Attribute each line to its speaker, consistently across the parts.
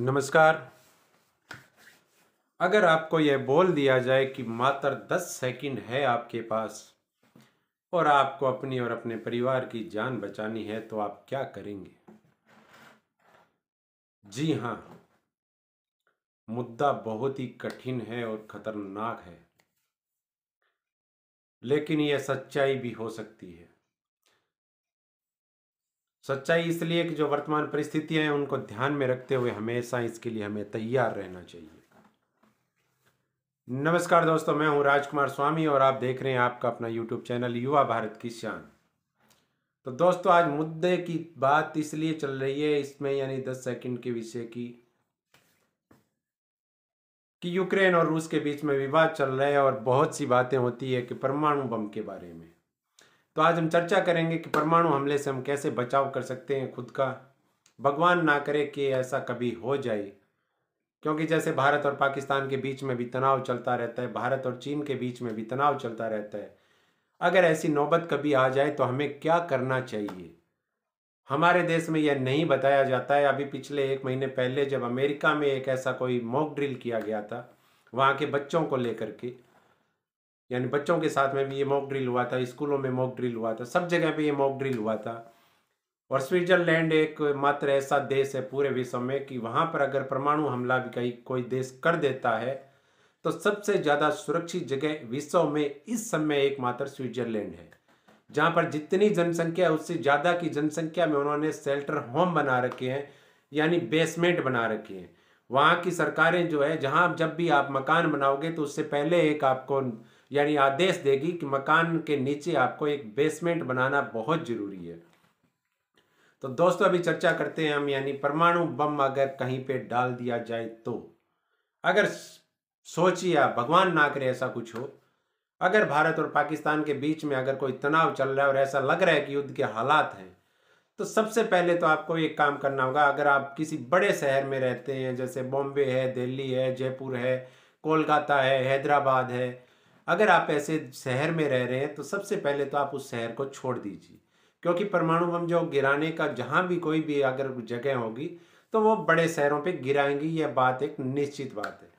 Speaker 1: नमस्कार अगर आपको यह बोल दिया जाए कि मात्र दस सेकंड है आपके पास और आपको अपनी और अपने परिवार की जान बचानी है तो आप क्या करेंगे जी हाँ मुद्दा बहुत ही कठिन है और खतरनाक है लेकिन यह सच्चाई भी हो सकती है सच्चाई इसलिए कि जो वर्तमान परिस्थितियां हैं उनको ध्यान में रखते हुए हमेशा इसके लिए हमें तैयार रहना चाहिए नमस्कार दोस्तों मैं हूं राजकुमार स्वामी और आप देख रहे हैं आपका अपना यूट्यूब चैनल युवा भारत की शान तो दोस्तों आज मुद्दे की बात इसलिए चल रही है इसमें यानी दस सेकेंड के विषय की कि यूक्रेन और रूस के बीच में विवाद चल रहा है और बहुत सी बातें होती है कि परमाणु बम के बारे में तो आज हम चर्चा करेंगे कि परमाणु हमले से हम कैसे बचाव कर सकते हैं खुद का भगवान ना करे कि ऐसा कभी हो जाए क्योंकि जैसे भारत और पाकिस्तान के बीच में भी तनाव चलता रहता है भारत और चीन के बीच में भी तनाव चलता रहता है अगर ऐसी नौबत कभी आ जाए तो हमें क्या करना चाहिए हमारे देश में यह नहीं बताया जाता है अभी पिछले एक महीने पहले जब अमेरिका में एक ऐसा कोई मॉक ड्रिल किया गया था वहाँ के बच्चों को लेकर के यानी बच्चों के साथ में भी ये मॉक ड्रिल हुआ था स्कूलों में मॉक ड्रिल हुआ था सब जगह पे ये मॉक ड्रिल हुआ था और स्विट्जरलैंड एक मात्र ऐसा देश है पूरे विश्व में कि वहाँ पर अगर परमाणु हमला भी कहीं कोई देश कर देता है तो सबसे ज़्यादा सुरक्षित जगह विश्व में इस समय एकमात्र स्विट्जरलैंड है जहाँ पर जितनी जनसंख्या है उससे ज़्यादा की जनसंख्या में उन्होंने सेल्टर होम बना रखे हैं यानी बेसमेंट बना रखे हैं वहाँ की सरकारें जो है जहाँ जब भी आप मकान बनाओगे तो उससे पहले एक आपको यानी आदेश देगी कि मकान के नीचे आपको एक बेसमेंट बनाना बहुत ज़रूरी है तो दोस्तों अभी चर्चा करते हैं हम यानी परमाणु बम अगर कहीं पे डाल दिया जाए तो अगर सोचिए आप भगवान ना करे ऐसा कुछ हो अगर भारत और पाकिस्तान के बीच में अगर कोई तनाव चल रहा है और ऐसा लग रहा है कि युद्ध के हालात हैं तो सबसे पहले तो आपको एक काम करना होगा अगर आप किसी बड़े शहर में रहते हैं जैसे बॉम्बे है दिल्ली है जयपुर है कोलकाता है हैदराबाद है अगर आप ऐसे शहर में रह रहे हैं तो सबसे पहले तो आप उस शहर को छोड़ दीजिए क्योंकि परमाणु बम जो गिराने का जहाँ भी कोई भी अगर जगह होगी तो वो बड़े शहरों पे गिराएंगी यह बात एक निश्चित बात है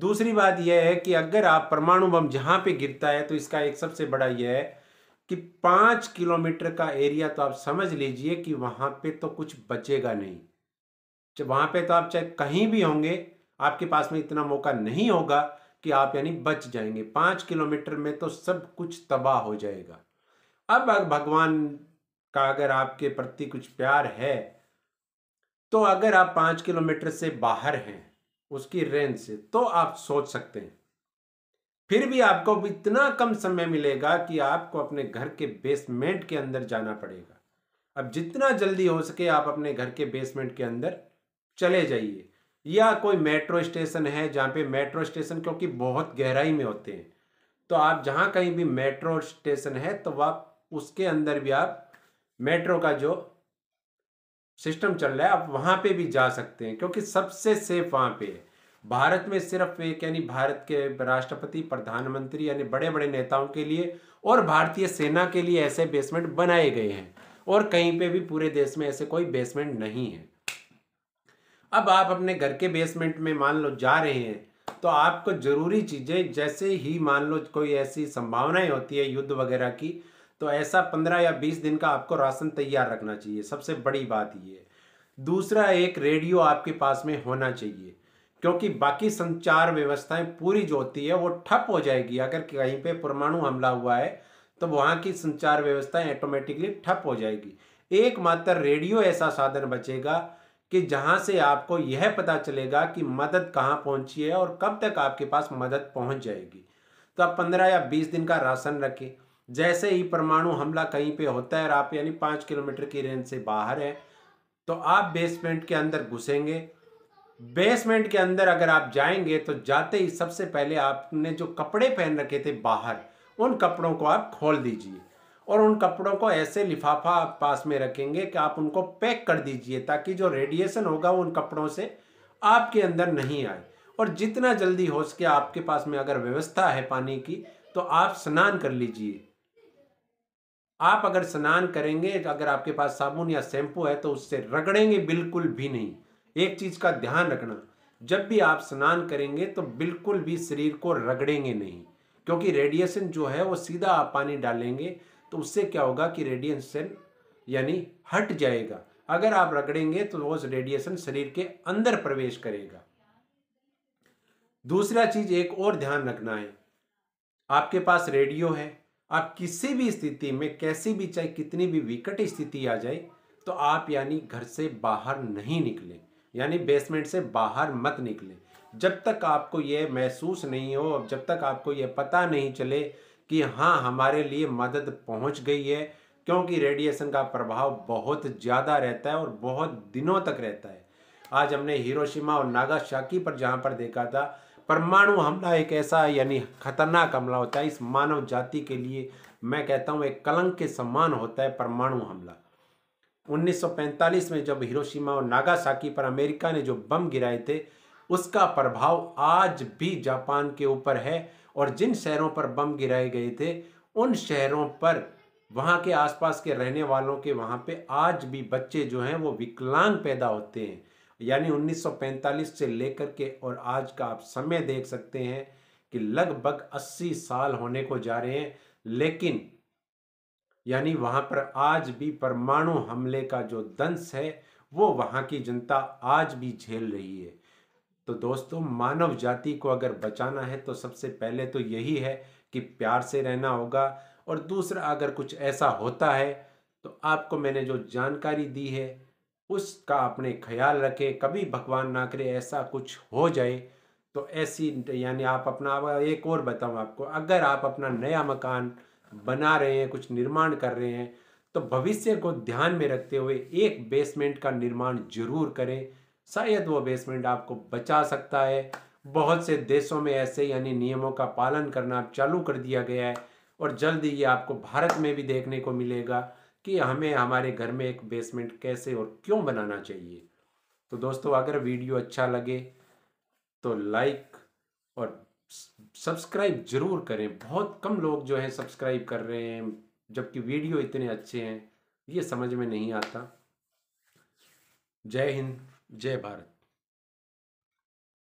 Speaker 1: दूसरी बात यह है कि अगर आप परमाणु बम जहाँ पे गिरता है तो इसका एक सबसे बड़ा यह है कि पाँच किलोमीटर का एरिया तो आप समझ लीजिए कि वहाँ पे तो कुछ बचेगा नहीं जब वहाँ पे तो आप चाहे कहीं भी होंगे आपके पास में इतना मौका नहीं होगा कि आप यानी बच जाएंगे पाँच किलोमीटर में तो सब कुछ तबाह हो जाएगा अब भगवान का अगर आपके प्रति कुछ प्यार है तो अगर आप पाँच किलोमीटर से बाहर हैं उसकी रेंज से तो आप सोच सकते हैं फिर भी आपको इतना कम समय मिलेगा कि आपको अपने घर के बेसमेंट के अंदर जाना पड़ेगा अब जितना जल्दी हो सके आप अपने घर के बेसमेंट के अंदर चले जाइए या कोई मेट्रो स्टेशन है जहाँ पे मेट्रो स्टेशन क्योंकि बहुत गहराई में होते हैं तो आप जहाँ कहीं भी मेट्रो स्टेशन है तो आप उसके अंदर भी आप मेट्रो का जो सिस्टम चल रहा है आप वहाँ पे भी जा सकते हैं क्योंकि सबसे सेफ वहाँ पे है भारत में सिर्फ एक यानी भारत के राष्ट्रपति प्रधानमंत्री यानी बड़े बड़े नेताओं के लिए और भारतीय सेना के लिए ऐसे बेसमेंट बनाए गए हैं और कहीं पे भी पूरे देश में ऐसे कोई बेसमेंट नहीं है अब आप अपने घर के बेसमेंट में मान लो जा रहे हैं तो आपको ज़रूरी चीज़ें जैसे ही मान लो कोई ऐसी संभावनाएं होती है युद्ध वगैरह की तो ऐसा पंद्रह या बीस दिन का आपको राशन तैयार रखना चाहिए सबसे बड़ी बात ये दूसरा एक रेडियो आपके पास में होना चाहिए क्योंकि बाकी संचार व्यवस्थाएं पूरी जो होती है वो ठप हो जाएगी अगर कहीं पे परमाणु हमला हुआ है तो वहाँ की संचार व्यवस्थाएं ऑटोमेटिकली ठप हो जाएगी एकमात्र रेडियो ऐसा साधन बचेगा कि जहाँ से आपको यह पता चलेगा कि मदद कहाँ पहुँची है और कब तक आपके पास मदद पहुँच जाएगी तो आप पंद्रह या बीस दिन का राशन रखें जैसे ही परमाणु हमला कहीं पे होता है और आप यानी पाँच किलोमीटर की रेंज से बाहर है तो आप बेसमेंट के अंदर घुसेंगे बेसमेंट के अंदर अगर आप जाएंगे तो जाते ही सबसे पहले आपने जो कपड़े पहन रखे थे बाहर उन कपड़ों को आप खोल दीजिए और उन कपड़ों को ऐसे लिफाफा आप पास में रखेंगे कि आप उनको पैक कर दीजिए ताकि जो रेडिएशन होगा उन कपड़ों से आपके अंदर नहीं आए और जितना जल्दी हो सके आपके पास में अगर व्यवस्था है पानी की तो आप स्नान कर लीजिए आप अगर स्नान करेंगे अगर आपके पास साबुन या शैम्पू है तो उससे रगड़ेंगे बिल्कुल भी नहीं एक चीज़ का ध्यान रखना जब भी आप स्नान करेंगे तो बिल्कुल भी शरीर को रगड़ेंगे नहीं क्योंकि रेडिएशन जो है वो सीधा आप पानी डालेंगे तो उससे क्या होगा कि रेडिएशन यानी हट जाएगा अगर आप रगड़ेंगे तो वो रेडिएशन शरीर के अंदर प्रवेश करेगा दूसरा चीज एक और ध्यान रखना है आपके पास रेडियो है आप किसी भी स्थिति में कैसी भी चाहे कितनी भी विकट स्थिति आ जाए तो आप यानी घर से बाहर नहीं निकले यानी बेसमेंट से बाहर मत निकले जब तक आपको यह महसूस नहीं हो जब तक आपको यह पता नहीं चले कि हाँ हमारे लिए मदद पहुंच गई है क्योंकि रेडिएशन का प्रभाव बहुत ज़्यादा रहता है और बहुत दिनों तक रहता है आज हमने हिरोशिमा और नागाशाकी पर जहाँ पर देखा था परमाणु हमला एक ऐसा यानी खतरनाक हमला होता है इस मानव जाति के लिए मैं कहता हूँ एक कलंक के समान होता है परमाणु हमला 1945 में जब हिरोशिमा और नागासाकी पर अमेरिका ने जो बम गिराए थे उसका प्रभाव आज भी जापान के ऊपर है और जिन शहरों पर बम गिराए गए थे उन शहरों पर वहाँ के आसपास के रहने वालों के वहाँ पे आज भी बच्चे जो हैं वो विकलांग पैदा होते हैं यानी 1945 से लेकर के और आज का आप समय देख सकते हैं कि लगभग 80 साल होने को जा रहे हैं लेकिन यानी वहाँ पर आज भी परमाणु हमले का जो दंश है वो वहाँ की जनता आज भी झेल रही है तो दोस्तों मानव जाति को अगर बचाना है तो सबसे पहले तो यही है कि प्यार से रहना होगा और दूसरा अगर कुछ ऐसा होता है तो आपको मैंने जो जानकारी दी है उसका अपने ख्याल रखें कभी भगवान ना करे ऐसा कुछ हो जाए तो ऐसी यानी आप अपना एक और बताऊँ आपको अगर आप अपना नया मकान बना रहे हैं कुछ निर्माण कर रहे हैं तो भविष्य को ध्यान में रखते हुए एक बेसमेंट का निर्माण जरूर करें शायद वो बेसमेंट आपको बचा सकता है बहुत से देशों में ऐसे यानी नियमों का पालन करना चालू कर दिया गया है और जल्द ही ये आपको भारत में भी देखने को मिलेगा कि हमें हमारे घर में एक बेसमेंट कैसे और क्यों बनाना चाहिए तो दोस्तों अगर वीडियो अच्छा लगे तो लाइक और सब्सक्राइब जरूर करें बहुत कम लोग जो हैं सब्सक्राइब कर रहे हैं जबकि वीडियो इतने अच्छे हैं ये समझ में नहीं आता जय हिंद जय भारत